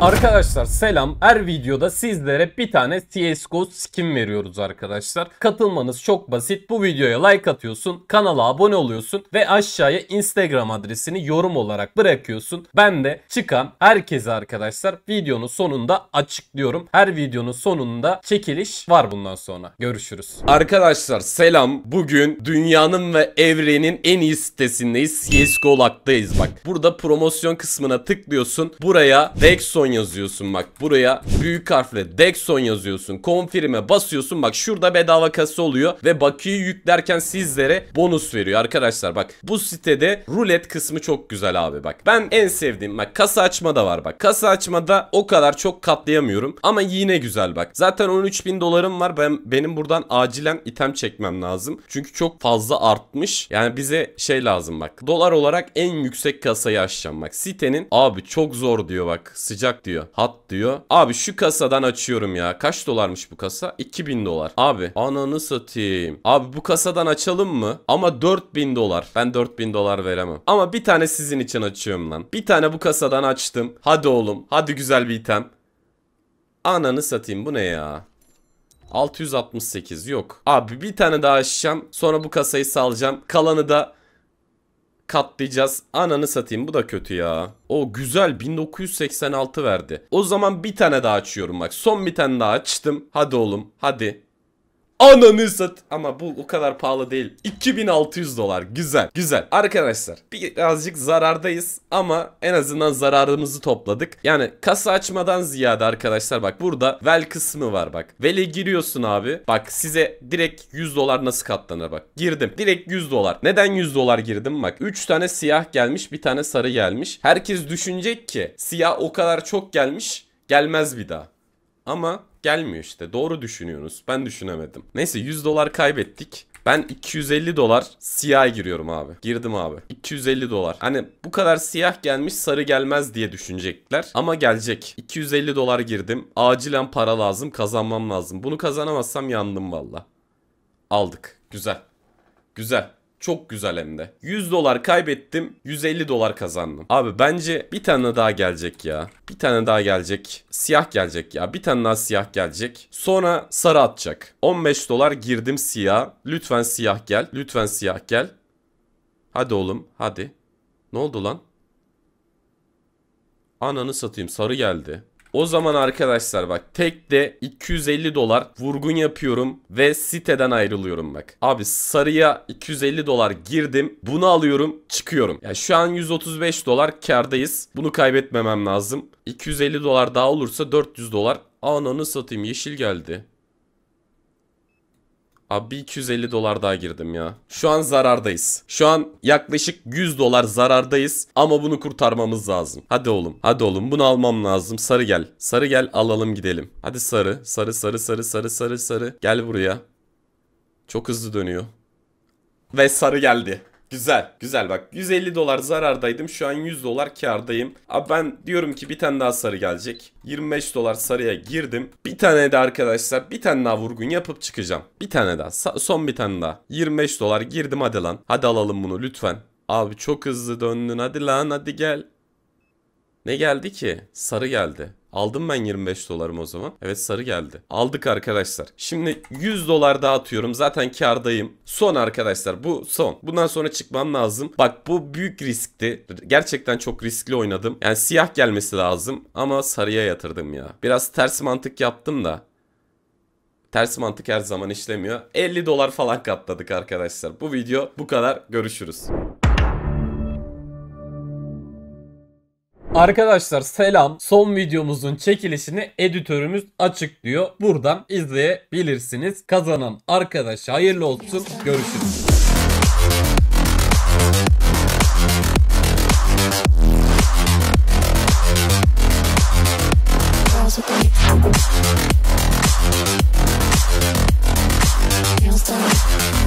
Arkadaşlar selam. Her videoda sizlere bir tane CSGO skin veriyoruz arkadaşlar. Katılmanız çok basit. Bu videoya like atıyorsun, kanala abone oluyorsun ve aşağıya Instagram adresini yorum olarak bırakıyorsun. Ben de çıkan herkese arkadaşlar videonun sonunda açıklıyorum. Her videonun sonunda çekiliş var bundan sonra. Görüşürüz. Arkadaşlar selam. Bugün dünyanın ve evrenin en iyi sitesindeyiz. CSGO Lock'tayız bak. Burada promosyon kısmına tıklıyorsun. Buraya Dexon Dexon yazıyorsun bak buraya büyük harfle Dexon yazıyorsun. konfirme basıyorsun bak şurada bedava kasa oluyor ve bakiyi yüklerken sizlere bonus veriyor arkadaşlar bak. Bu sitede rulet kısmı çok güzel abi bak. Ben en sevdiğim bak kasa açma da var bak. Kasa açmada o kadar çok katlayamıyorum ama yine güzel bak. Zaten 13 bin dolarım var ben benim buradan acilen item çekmem lazım. Çünkü çok fazla artmış. Yani bize şey lazım bak. Dolar olarak en yüksek kasayı açacağım bak. Sitenin abi çok zor diyor bak. Sıcak açılacak diyor. Hat diyor. Abi şu kasadan açıyorum ya. Kaç dolarmış bu kasa? 2000 dolar. Abi ananı satayım. Abi bu kasadan açalım mı? Ama 4000 dolar. Ben 4000 dolar veremem. Ama bir tane sizin için açıyorum lan. Bir tane bu kasadan açtım. Hadi oğlum. Hadi güzel bir item. Ananı satayım bu ne ya? 668 yok. Abi bir tane daha açacağım. Sonra bu kasayı salacağım. Kalanı da katlayacağız. Ananı satayım bu da kötü ya. O güzel 1986 verdi. O zaman bir tane daha açıyorum bak. Son bir tane daha açtım. Hadi oğlum hadi. Ananı sat. Ama bu o kadar pahalı değil. 2600 dolar. Güzel. Güzel. Arkadaşlar birazcık zarardayız ama en azından zararımızı topladık. Yani kasa açmadan ziyade arkadaşlar bak burada vel kısmı var bak. Vele giriyorsun abi. Bak size direkt 100 dolar nasıl katlanır bak. Girdim. Direkt 100 dolar. Neden 100 dolar girdim bak. 3 tane siyah gelmiş bir tane sarı gelmiş. Herkes düşünecek ki siyah o kadar çok gelmiş gelmez bir daha. Ama gelmiyor işte. Doğru düşünüyorsunuz. Ben düşünemedim. Neyse 100 dolar kaybettik. Ben 250 dolar siyah giriyorum abi. Girdim abi. 250 dolar. Hani bu kadar siyah gelmiş sarı gelmez diye düşünecekler. Ama gelecek. 250 dolar girdim. Acilen para lazım. Kazanmam lazım. Bunu kazanamazsam yandım valla. Aldık. Güzel. Güzel. Çok güzel hem de. 100 dolar kaybettim. 150 dolar kazandım. Abi bence bir tane daha gelecek ya. Bir tane daha gelecek. Siyah gelecek ya. Bir tane daha siyah gelecek. Sonra sarı atacak. 15 dolar girdim siyah. Lütfen siyah gel. Lütfen siyah gel. Hadi oğlum hadi. Ne oldu lan? Ananı satayım sarı geldi. O zaman arkadaşlar bak tek de 250 dolar vurgun yapıyorum ve siteden ayrılıyorum bak. Abi sarıya 250 dolar girdim. Bunu alıyorum çıkıyorum. Yani şu an 135 dolar kardayız. Bunu kaybetmemem lazım. 250 dolar daha olursa 400 dolar. Ananı satayım yeşil geldi. Abi 250 dolar daha girdim ya. Şu an zarardayız. Şu an yaklaşık 100 dolar zarardayız ama bunu kurtarmamız lazım. Hadi oğlum. Hadi oğlum bunu almam lazım. Sarı gel. Sarı gel alalım gidelim. Hadi sarı. Sarı sarı sarı sarı sarı sarı. Gel buraya. Çok hızlı dönüyor. Ve sarı geldi. Güzel. Güzel bak 150 dolar zarardaydım. Şu an 100 dolar kardayım. Abi ben diyorum ki bir tane daha sarı gelecek. 25 dolar sarıya girdim. Bir tane de arkadaşlar bir tane daha vurgun yapıp çıkacağım. Bir tane daha. son bir tane daha. 25 dolar girdim hadi lan. Hadi alalım bunu lütfen. Abi çok hızlı döndün hadi lan hadi gel. Ne geldi ki? Sarı geldi. Aldım ben 25 dolarım o zaman. Evet sarı geldi. Aldık arkadaşlar. Şimdi 100 dolar daha atıyorum. Zaten kardayım. Son arkadaşlar bu son. Bundan sonra çıkmam lazım. Bak bu büyük riskti. Gerçekten çok riskli oynadım. Yani siyah gelmesi lazım ama sarıya yatırdım ya. Biraz ters mantık yaptım da ters mantık her zaman işlemiyor. 50 dolar falan katladık arkadaşlar. Bu video bu kadar. Görüşürüz. Arkadaşlar selam. Son videomuzun çekilişini editörümüz açıklıyor. Buradan izleyebilirsiniz. Kazanan arkadaş hayırlı olsun. Görüşürüz. Can't stop.